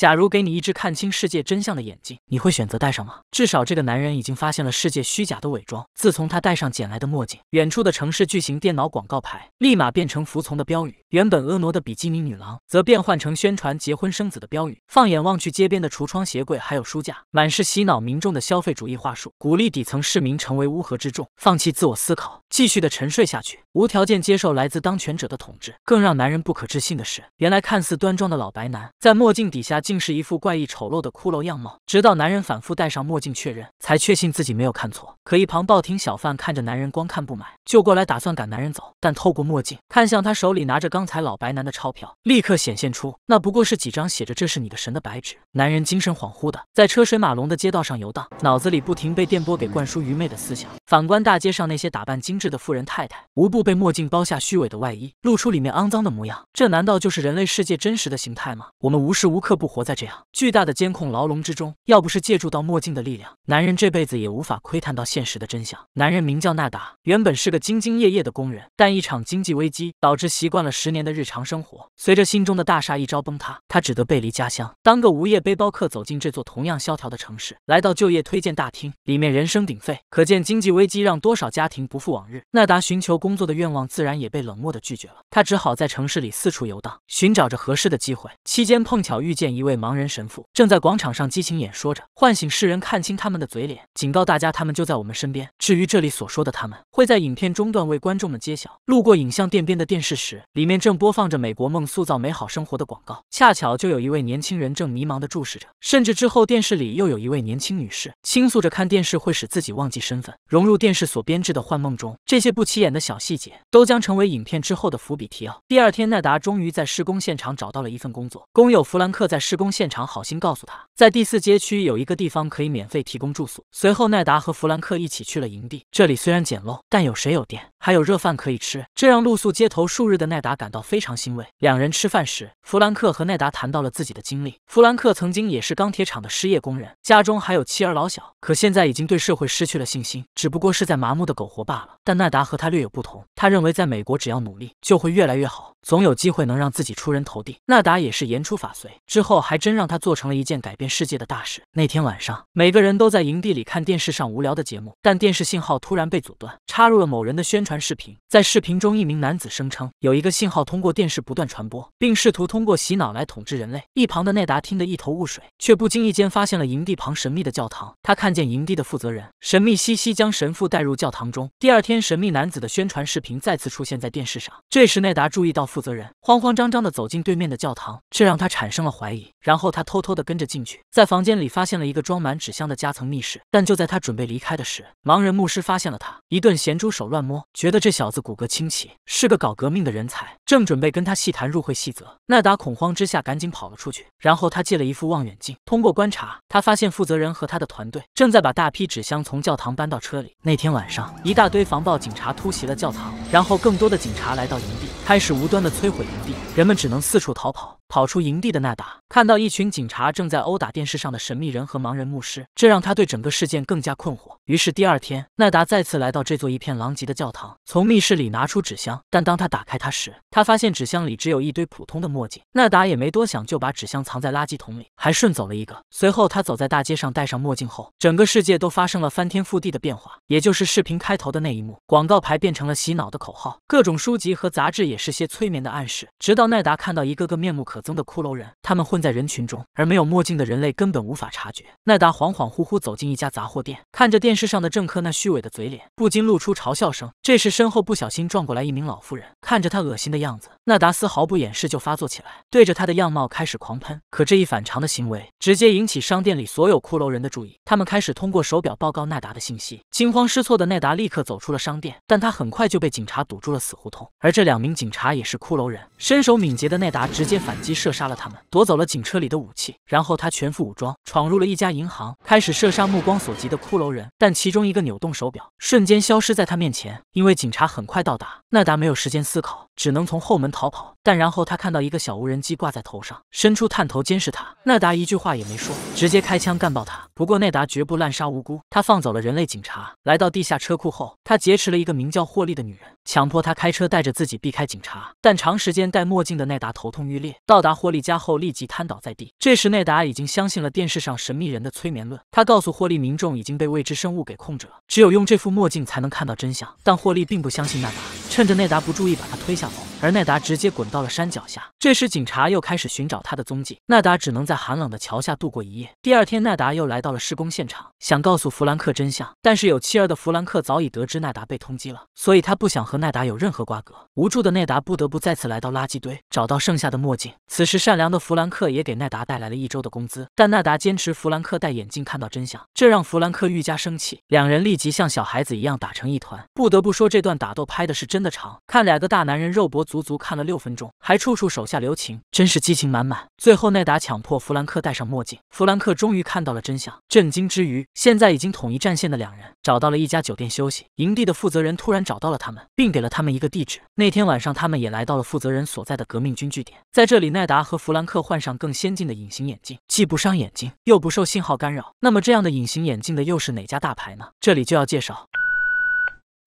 假如给你一只看清世界真相的眼睛，你会选择戴上吗？至少这个男人已经发现了世界虚假的伪装。自从他戴上捡来的墨镜，远处的城市巨型电脑广告牌立马变成服从的标语，原本婀娜的比基尼女郎则变换成宣传结婚生子的标语。放眼望去，街边的橱窗、鞋柜还有书架，满是洗脑民众的消费主义话术，鼓励底层市民成为乌合之众，放弃自我思考，继续的沉睡下去，无条件接受来自当权者的统治。更让男人不可置信的是，原来看似端庄的老白男，在墨镜底下。竟是一副怪异丑陋的骷髅样貌，直到男人反复戴上墨镜确认，才确信自己没有看错。可一旁报亭小贩看着男人光看不买，就过来打算赶男人走。但透过墨镜看向他手里拿着刚才老白男的钞票，立刻显现出那不过是几张写着这是你的神的白纸。男人精神恍惚的在车水马龙的街道上游荡，脑子里不停被电波给灌输愚昧的思想。反观大街上那些打扮精致的富人太太，无不被墨镜包下虚伪的外衣，露出里面肮脏的模样。这难道就是人类世界真实的形态吗？我们无时无刻不活。活在这样巨大的监控牢笼之中，要不是借助到墨镜的力量，男人这辈子也无法窥探到现实的真相。男人名叫纳达，原本是个兢兢业业的工人，但一场经济危机导致习惯了十年的日常生活，随着心中的大厦一朝崩塌，他只得背离家乡，当个无业背包客走进这座同样萧条的城市。来到就业推荐大厅，里面人声鼎沸，可见经济危机让多少家庭不复往日。纳达寻求工作的愿望自然也被冷漠的拒绝了，他只好在城市里四处游荡，寻找着合适的机会。期间碰巧遇见一位。位盲人神父正在广场上激情演说着，唤醒世人看清他们的嘴脸，警告大家他们就在我们身边。至于这里所说的他们，会在影片中段为观众们揭晓。路过影像店边的电视时，里面正播放着“美国梦塑造美好生活”的广告，恰巧就有一位年轻人正迷茫地注视着。甚至之后，电视里又有一位年轻女士倾诉着看电视会使自己忘记身份，融入电视所编制的幻梦中。这些不起眼的小细节都将成为影片之后的伏笔提要。第二天，奈达终于在施工现场找到了一份工作。工友弗兰克在施。工现场好心告诉他，在第四街区有一个地方可以免费提供住宿。随后，奈达和弗兰克一起去了营地。这里虽然简陋，但有水有电。还有热饭可以吃，这让露宿街头数日的奈达感到非常欣慰。两人吃饭时，弗兰克和奈达谈到了自己的经历。弗兰克曾经也是钢铁厂的失业工人，家中还有妻儿老小，可现在已经对社会失去了信心，只不过是在麻木的苟活罢了。但奈达和他略有不同，他认为在美国只要努力，就会越来越好，总有机会能让自己出人头地。奈达也是言出法随，之后还真让他做成了一件改变世界的大事。那天晚上，每个人都在营地里看电视上无聊的节目，但电视信号突然被阻断，插入了某人的宣传。传视频，在视频中，一名男子声称有一个信号通过电视不断传播，并试图通过洗脑来统治人类。一旁的内达听得一头雾水，却不经意间发现了营地旁神秘的教堂。他看见营地的负责人神秘兮兮将神父带入教堂中。第二天，神秘男子的宣传视频再次出现在电视上。这时，内达注意到负责人慌慌张张地走进对面的教堂，这让他产生了怀疑。然后他偷偷地跟着进去，在房间里发现了一个装满纸箱的夹层密室。但就在他准备离开的时，盲人牧师发现了他，一顿咸猪手乱摸。觉得这小子骨骼清奇，是个搞革命的人才，正准备跟他细谈入会细则。奈达恐慌之下，赶紧跑了出去。然后他借了一副望远镜，通过观察，他发现负责人和他的团队正在把大批纸箱从教堂搬到车里。那天晚上，一大堆防暴警察突袭了教堂，然后更多的警察来到营地，开始无端的摧毁营地，人们只能四处逃跑。跑出营地的纳达看到一群警察正在殴打电视上的神秘人和盲人牧师，这让他对整个事件更加困惑。于是第二天，纳达再次来到这座一片狼藉的教堂，从密室里拿出纸箱，但当他打开它时，他发现纸箱里只有一堆普通的墨镜。纳达也没多想，就把纸箱藏在垃圾桶里，还顺走了一个。随后他走在大街上，戴上墨镜后，整个世界都发生了翻天覆地的变化，也就是视频开头的那一幕：广告牌变成了洗脑的口号，各种书籍和杂志也是些催眠的暗示。直到奈达看到一个个面目可。增的骷髅人，他们混在人群中，而没有墨镜的人类根本无法察觉。奈达恍恍惚惚走进一家杂货店，看着电视上的政客那虚伪的嘴脸，不禁露出嘲笑声。这时，身后不小心撞过来一名老妇人，看着她恶心的样子，奈达丝毫不掩饰就发作起来，对着她的样貌开始狂喷。可这一反常的行为直接引起商店里所有骷髅人的注意，他们开始通过手表报告奈达的信息。惊慌失措的奈达立刻走出了商店，但他很快就被警察堵住了死胡同。而这两名警察也是骷髅人，身手敏捷的奈达直接反击。射杀了他们，夺走了警车里的武器，然后他全副武装闯入了一家银行，开始射杀目光所及的骷髅人。但其中一个扭动手表，瞬间消失在他面前。因为警察很快到达，奈达没有时间思考，只能从后门逃跑。但然后他看到一个小无人机挂在头上，伸出探头监视他。奈达一句话也没说，直接开枪干爆他。不过奈达绝不滥杀无辜，他放走了人类警察。来到地下车库后，他劫持了一个名叫霍利的女人。强迫他开车带着自己避开警察，但长时间戴墨镜的奈达头痛欲裂，到达霍利家后立即瘫倒在地。这时奈达已经相信了电视上神秘人的催眠论，他告诉霍利民众已经被未知生物给控制了，只有用这副墨镜才能看到真相。但霍利并不相信奈达，趁着奈达不注意把他推下楼，而奈达直接滚到了山脚下。这时警察又开始寻找他的踪迹，奈达只能在寒冷的桥下度过一夜。第二天奈达又来到了施工现场，想告诉弗兰克真相，但是有妻儿的弗兰克早已得知奈达被通缉了，所以他不想和。奈达有任何瓜葛，无助的奈达不得不再次来到垃圾堆，找到剩下的墨镜。此时，善良的弗兰克也给奈达带来了一周的工资，但奈达坚持弗兰克戴眼镜看到真相，这让弗兰克愈加生气。两人立即像小孩子一样打成一团。不得不说，这段打斗拍的是真的长，看两个大男人肉搏，足足看了六分钟，还处处手下留情，真是激情满满。最后，奈达强迫弗兰克戴上墨镜，弗兰克终于看到了真相。震惊之余，现在已经统一战线的两人找到了一家酒店休息。营地的负责人突然找到了他们。并给了他们一个地址。那天晚上，他们也来到了负责人所在的革命军据点。在这里，奈达和弗兰克换上更先进的隐形眼镜，既不伤眼睛，又不受信号干扰。那么，这样的隐形眼镜的又是哪家大牌呢？这里就要介绍。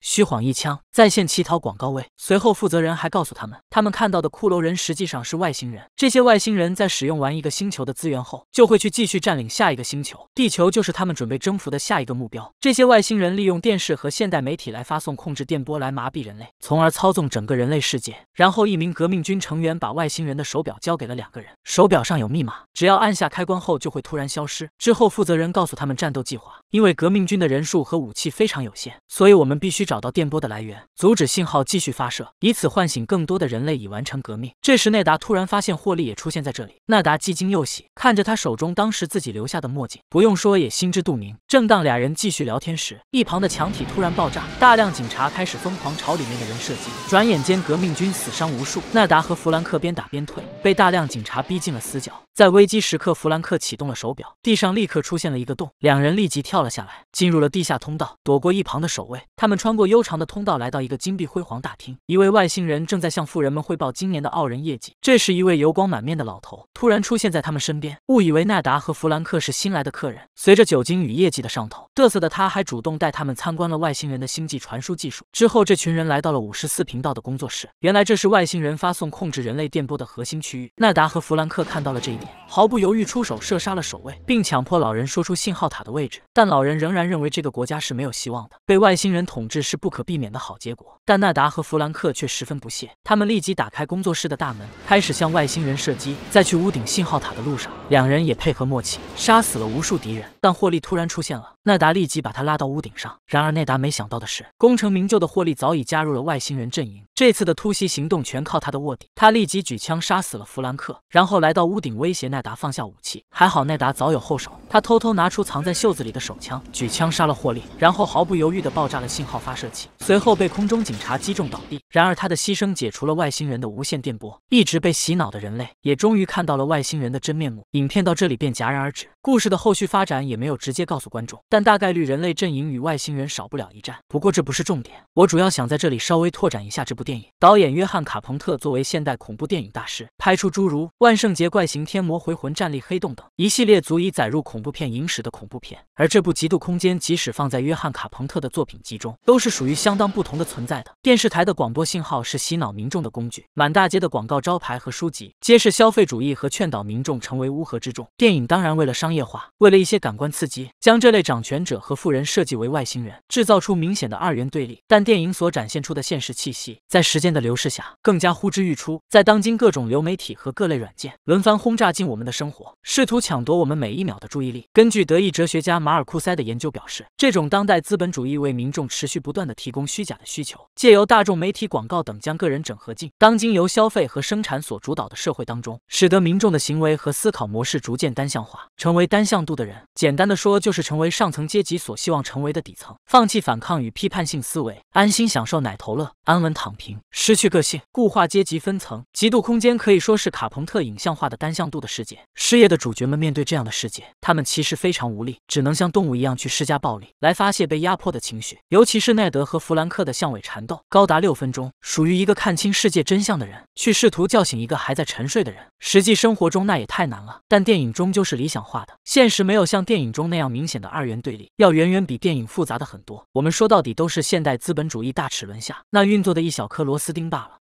虚晃一枪，在线乞讨广告位。随后负责人还告诉他们，他们看到的骷髅人实际上是外星人。这些外星人在使用完一个星球的资源后，就会去继续占领下一个星球。地球就是他们准备征服的下一个目标。这些外星人利用电视和现代媒体来发送控制电波，来麻痹人类，从而操纵整个人类世界。然后一名革命军成员把外星人的手表交给了两个人，手表上有密码，只要按下开关后就会突然消失。之后负责人告诉他们战斗计划，因为革命军的人数和武器非常有限，所以我们必须找。找到电波的来源，阻止信号继续发射，以此唤醒更多的人类，已完成革命。这时，纳达突然发现霍利也出现在这里。纳达既惊又喜，看着他手中当时自己留下的墨镜，不用说，也心知肚明。正当俩人继续聊天时，一旁的墙体突然爆炸，大量警察开始疯狂朝里面的人射击。转眼间，革命军死伤无数。纳达和弗兰克边打边退，被大量警察逼进了死角。在危机时刻，弗兰克启动了手表，地上立刻出现了一个洞，两人立即跳了下来，进入了地下通道，躲过一旁的守卫。他们穿过。悠长的通道来到一个金碧辉煌大厅，一位外星人正在向富人们汇报今年的傲人业绩。这时，一位油光满面的老头突然出现在他们身边，误以为奈达和弗兰克是新来的客人。随着酒精与业绩的上头，嘚瑟的他还主动带他们参观了外星人的星际传输技术。之后，这群人来到了五十四频道的工作室，原来这是外星人发送控制人类电波的核心区域。奈达和弗兰克看到了这一点，毫不犹豫出手射杀了守卫，并强迫老人说出信号塔的位置。但老人仍然认为这个国家是没有希望的，被外星人统治是。是不可避免的好结果，但纳达和弗兰克却十分不屑。他们立即打开工作室的大门，开始向外星人射击。在去屋顶信号塔的路上，两人也配合默契，杀死了无数敌人。但霍利突然出现了。奈达立即把他拉到屋顶上。然而奈达没想到的是，功成名就的霍利早已加入了外星人阵营。这次的突袭行动全靠他的卧底。他立即举枪杀死了弗兰克，然后来到屋顶威胁奈达放下武器。还好奈达早有后手，他偷偷拿出藏在袖子里的手枪，举枪杀了霍利，然后毫不犹豫地爆炸了信号发射器。随后被空中警察击中倒地。然而他的牺牲解除了外星人的无线电波，一直被洗脑的人类也终于看到了外星人的真面目。影片到这里便戛然而止，故事的后续发展也没有直接告诉观众。但大概率人类阵营与外星人少不了一战。不过这不是重点，我主要想在这里稍微拓展一下这部电影。导演约翰·卡彭特作为现代恐怖电影大师，拍出诸如《万圣节怪形》《天魔回魂》《站立黑洞》等一系列足以载入恐怖片影史的恐怖片。而这部《极度空间》，即使放在约翰·卡彭特的作品集中，都是属于相当不同的存在的。电视台的广播信号是洗脑民众的工具，满大街的广告招牌和书籍皆是消费主义和劝导民众成为乌合之众。电影当然为了商业化，为了一些感官刺激，将这类长。权者和富人设计为外星人，制造出明显的二元对立。但电影所展现出的现实气息，在时间的流逝下更加呼之欲出。在当今各种流媒体和各类软件轮番轰炸进我们的生活，试图抢夺我们每一秒的注意力。根据德意哲学家马尔库塞的研究表示，这种当代资本主义为民众持续不断的提供虚假的需求，借由大众媒体、广告等将个人整合进当今由消费和生产所主导的社会当中，使得民众的行为和思考模式逐渐单向化，成为单向度的人。简单的说，就是成为上。层阶级所希望成为的底层，放弃反抗与批判性思维，安心享受奶头乐，安稳躺平，失去个性，固化阶级分层。极度空间可以说是卡彭特影像化的单向度的世界。失业的主角们面对这样的世界，他们其实非常无力，只能像动物一样去施加暴力来发泄被压迫的情绪。尤其是奈德和弗兰克的巷尾缠斗，高达六分钟，属于一个看清世界真相的人去试图叫醒一个还在沉睡的人。实际生活中那也太难了，但电影终究是理想化的，现实没有像电影中那样明显的二元。对立要远远比电影复杂的很多。我们说到底都是现代资本主义大齿轮下那运作的一小颗螺丝钉罢了。